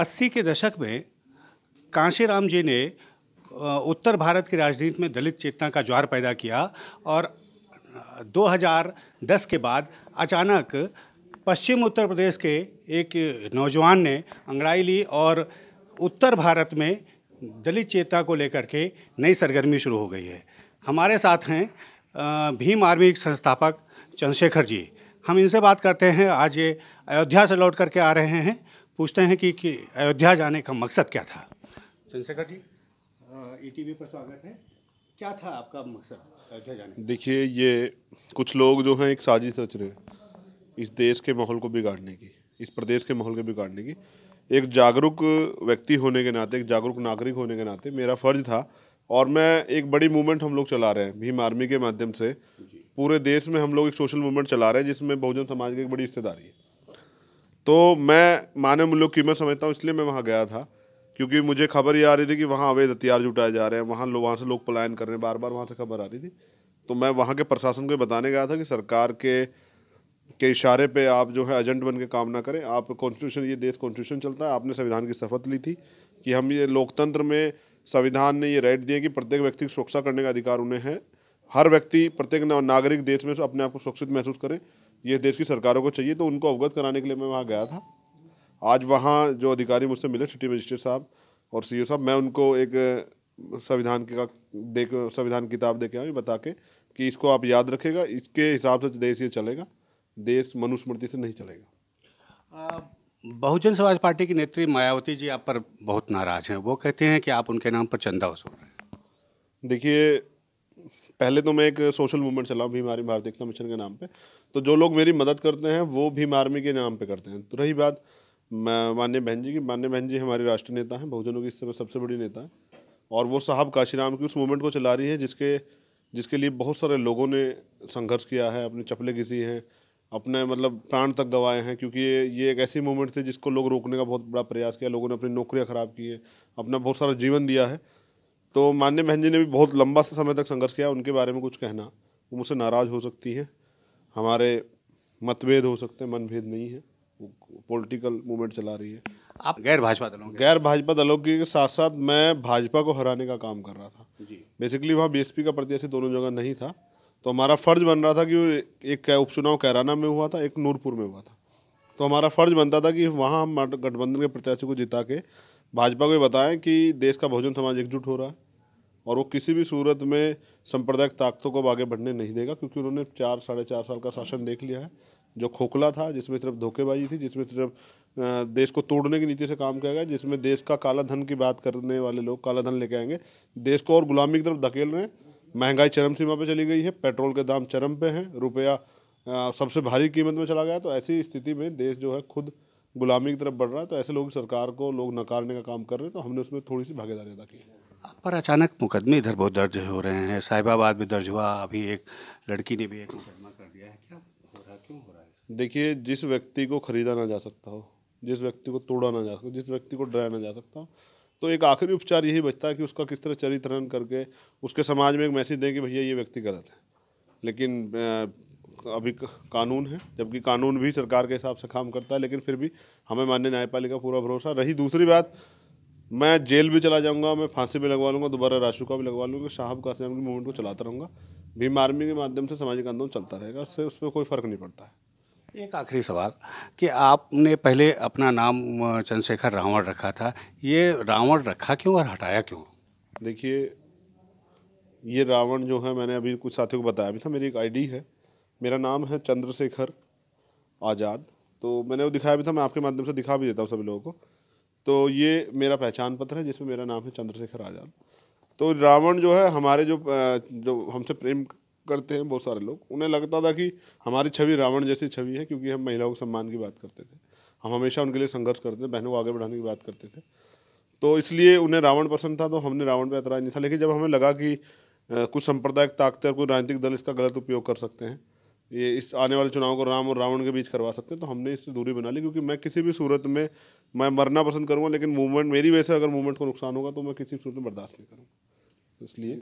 अस्सी के दशक में कांशीराम जी ने उत्तर भारत की राजनीति में दलित चेतना का ज्वार पैदा किया और 2010 के बाद अचानक पश्चिम उत्तर प्रदेश के एक नौजवान ने अंगड़ाई ली और उत्तर भारत में दलित चेतना को लेकर के नई सरगर्मी शुरू हो गई है हमारे साथ हैं भीम आर्मी संस्थापक चंद्रशेखर जी हम इनसे बात करते हैं आज ये अयोध्या से लौट करके आ रहे हैं पूछते हैं कि, कि अयोध्या जाने का मकसद क्या था चंद्रशेखर जी ईटीवी e पर स्वागत है क्या था आपका मकसद अयोध्या जाने देखिए ये कुछ लोग जो हैं एक साजिश रच रहे हैं इस देश के माहौल को बिगाड़ने की इस प्रदेश के माहौल को बिगाड़ने की एक जागरूक व्यक्ति होने के नाते एक जागरूक नागरिक होने के नाते मेरा फर्ज था और मैं एक बड़ी मूवमेंट हम लोग चला रहे हैं भीम आर्मी के माध्यम से पूरे देश में हम लोग एक सोशल मूवमेंट चला रहे हैं जिसमें बहुजन समाज की एक बड़ी हिस्सेदारी है तो मैं मान्य मूल्यों की कीमत समझता हूँ इसलिए मैं वहाँ गया था क्योंकि मुझे खबर ये आ रही थी कि वहाँ अवैध हथियार जुटाए जा रहे हैं वहाँ वहाँ से लोग पलायन कर रहे हैं बार बार वहाँ से खबर आ रही थी तो मैं वहाँ के प्रशासन को बताने गया था कि सरकार के के इशारे पे आप जो है एजेंट बन के काम ना करें आप कॉन्स्टिट्यूशन ये देश कॉन्स्टिट्यूशन चलता है आपने संविधान की शपथ ली थी कि हम ये लोकतंत्र में संविधान ने ये राइट दिए कि प्रत्येक व्यक्ति की सुरक्षा करने का अधिकार उन्हें है हर व्यक्ति प्रत्येक नागरिक देश में अपने आप को सुरक्षित महसूस करें ये देश की सरकारों को चाहिए तो उनको अवगत कराने के लिए मैं वहाँ गया था आज वहाँ जो अधिकारी मुझसे मिले सिटी मजिस्ट्रेट साहब और सी साहब मैं उनको एक संविधान का देख संविधान किताब दे के आई बता के कि इसको आप याद रखेगा इसके हिसाब से देश ये चलेगा देश मनुस्मृति से नहीं चलेगा बहुजन समाज पार्टी की नेत्री मायावती जी आप पर बहुत नाराज हैं वो कहते हैं कि आप उनके नाम पर चंदा वसूल रहे हैं देखिए पहले तो मैं एक सोशल मूवमेंट चलाऊँ भीम आर्मी भारत एकता मिशन के नाम पे तो जो लोग मेरी मदद करते हैं वो भीम आर्मी के नाम पे करते हैं तो रही बात मान्य बहन जी की मान्य बहन जी हमारे राष्ट्रीय नेता हैं बहुजनों की इस समय सबसे बड़ी नेता है और वो साहब काशीराम की उस मूवमेंट को चला रही है जिसके जिसके लिए बहुत सारे लोगों ने संघर्ष किया है अपने चपले घिसी हैं अपने मतलब प्राण तक गंवाए हैं क्योंकि ये ये एक ऐसी मूवमेंट थी जिसको लोग रोकने का बहुत बड़ा प्रयास किया लोगों ने अपनी नौकरियाँ ख़राब की हैं अपना बहुत सारा जीवन दिया है तो मान्य बहन जी ने भी बहुत लंबा समय तक संघर्ष किया उनके बारे में कुछ कहना वो मुझसे नाराज़ हो सकती हैं हमारे मतभेद हो सकते हैं मनभेद नहीं है पॉलिटिकल मूवमेंट चला रही है आप गैर भाजपा दलों गैर भाजपा दलों के साथ साथ मैं भाजपा को हराने का काम कर रहा था बेसिकली वहाँ बीएसपी का प्रत्याशी दोनों जगह नहीं था तो हमारा फर्ज बन रहा था कि एक उपचुनाव कैराना में हुआ था एक नूरपुर में हुआ था तो हमारा फर्ज बनता था कि वहाँ हम गठबंधन के प्रत्याशी को जिता के भाजपा को ये बताएं कि देश का बहुजन समाज एकजुट हो रहा है और वो किसी भी सूरत में सांप्रदायिक ताकतों को आगे बढ़ने नहीं देगा क्योंकि उन्होंने चार साढ़े चार साल का शासन देख लिया है जो खोखला था जिसमें सिर्फ धोखेबाजी थी जिसमें सिर्फ देश को तोड़ने की नीति से काम किया गया जिसमें देश का काला धन की बात करने वाले लोग काला धन लेके आएंगे देश को और गुलामी की तरफ धकेल रहे हैं महंगाई चरम सीमा पर चली गई है पेट्रोल के दाम चरम पे हैं रुपया सबसे भारी कीमत में चला गया तो ऐसी स्थिति में देश जो है खुद गुलामी की तरफ बढ़ रहा है तो ऐसे लोग सरकार को लोग नकारने का काम कर रहे हैं तो हमने उसमें थोड़ी सी भागीदारी अदा की आप पर अचानक मुकदमे इधर बहुत दर्ज हो रहे हैं साहिबाबाद में दर्ज हुआ अभी एक लड़की ने भी एक मुकदमा कर दिया है क्या हो रहा क्यों हो रहा है देखिए जिस व्यक्ति को खरीदा ना जा सकता हो जिस व्यक्ति को तोड़ा ना जा सकता जिस व्यक्ति को डराया ना जा सकता हो तो एक आखिरी उपचार यही बचता है कि उसका किस तरह चरित्रण करके उसके समाज में एक मैसेज दें कि भैया ये व्यक्ति गलत है लेकिन अभी कानून है जबकि कानून भी सरकार के हिसाब से काम करता है लेकिन फिर भी हमें माननीय न्यायपालिका पूरा भरोसा रही दूसरी बात मैं जेल भी चला जाऊंगा मैं फांसी भी लगवा लूंगा दोबारा राशु का भी लगवा लूंगा शाहब कासम की मूवमेंट को चलाता रहूंगा भीम आर्मी के माध्यम से सामाजिक आंदोलन चलता रहेगा उससे उस पर कोई फर्क नहीं पड़ता है एक आखिरी सवाल कि आपने पहले अपना नाम चंद्रशेखर रावण रखा था ये रावण रखा क्यों और हटाया क्यों देखिए ये रावण जो है मैंने अभी कुछ साथियों को बताया भी था मेरी एक आईडी है मेरा नाम है चंद्रशेखर आज़ाद तो मैंने वो दिखाया भी था मैं आपके माध्यम से दिखा भी देता हूँ सभी लोगों को तो ये मेरा पहचान पत्र है जिसमें मेरा नाम है चंद्रशेखर आज़ाद तो रावण जो है हमारे जो जो हमसे प्रेम करते हैं बहुत सारे लोग उन्हें लगता था कि हमारी छवि रावण जैसी छवि है क्योंकि हम महिलाओं के सम्मान की बात करते थे हम हमेशा उनके लिए संघर्ष करते थे बहनों को आगे बढ़ाने की बात करते थे तो इसलिए उन्हें रावण पसंद था तो हमने रावण पर ऐतराज नहीं था लेकिन जब हमें लगा कि कुछ सांप्रदायिक ताकतें और कुछ राजनीतिक दल इसका गलत उपयोग कर सकते हैं ये इस आने वाले चुनाव को राम और रावण के बीच करवा सकते हैं तो हमने इससे दूरी बना ली क्योंकि मैं किसी भी सूरत में मैं मरना पसंद करूँगा लेकिन मूवमेंट मेरी वजह से अगर मूवमेंट को नुकसान होगा तो मैं किसी सूरत में बर्दाश्त नहीं करूँगा तो इसलिए